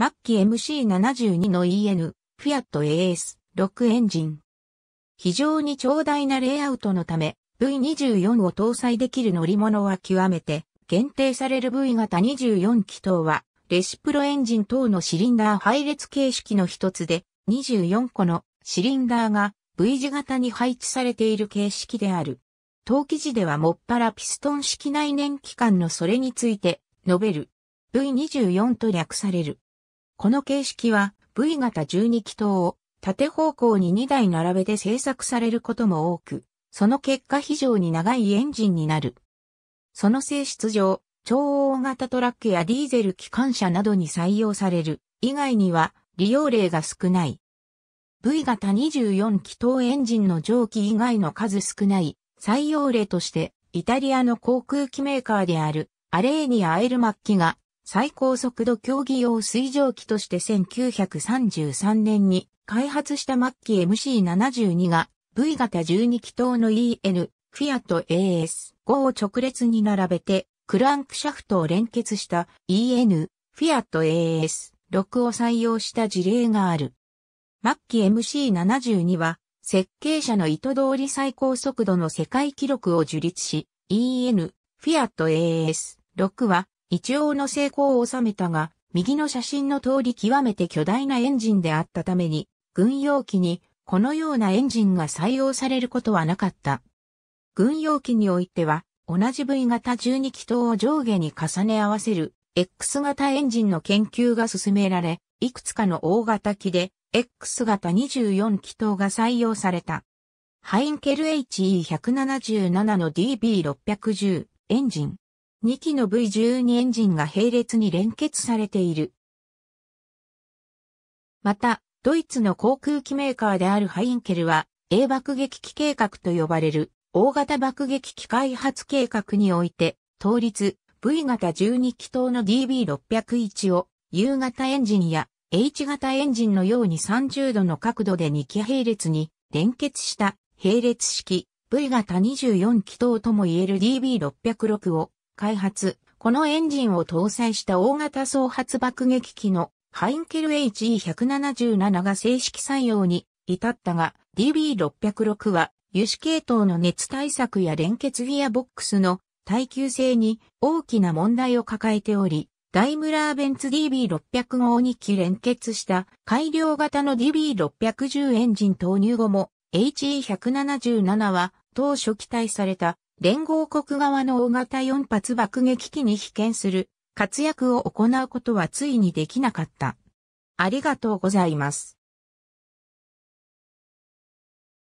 マッキ MC72 の EN、フィアット AS6 エンジン。非常に長大なレイアウトのため、V24 を搭載できる乗り物は極めて、限定される V 型24気筒は、レシプロエンジン等のシリンダー配列形式の一つで、24個のシリンダーが V 字型に配置されている形式である。当記事ではもっぱらピストン式内燃機関のそれについて述べる。V24 と略される。この形式は V 型12気筒を縦方向に2台並べて製作されることも多く、その結果非常に長いエンジンになる。その性質上、超大型トラックやディーゼル機関車などに採用される以外には利用例が少ない。V 型24気筒エンジンの蒸気以外の数少ない採用例としてイタリアの航空機メーカーであるアレーニア・アイルマッキが最高速度競技用水蒸気として1933年に開発した末期 MC72 が V 型12気筒の EN、フィアと AS5 を直列に並べてクランクシャフトを連結した EN、フィアと AS6 を採用した事例がある。末期 MC72 は設計者の意図通り最高速度の世界記録を樹立し、EN、フィアと AS6 は一応の成功を収めたが、右の写真の通り極めて巨大なエンジンであったために、軍用機にこのようなエンジンが採用されることはなかった。軍用機においては、同じ V 型12気筒を上下に重ね合わせる X 型エンジンの研究が進められ、いくつかの大型機で X 型24気筒が採用された。ハインケル HE177 の DB610 エンジン、2機の V12 エンジンが並列に連結されている。また、ドイツの航空機メーカーであるハインケルは、A 爆撃機計画と呼ばれる大型爆撃機開発計画において、当立 V 型12気筒の DB601 を U 型エンジンや H 型エンジンのように30度の角度で2機並列に連結した並列式 V 型24気筒ともいえる DB606 を開発。このエンジンを搭載した大型総発爆撃機のハインケル HE177 が正式採用に至ったが DB606 は油脂系統の熱対策や連結ギアボックスの耐久性に大きな問題を抱えており、ダイムラーベンツ DB600 号2機連結した改良型の DB610 エンジン投入後も HE177 は当初期待された連合国側の大型4発爆撃機に被験する活躍を行うことはついにできなかった。ありがとうございます。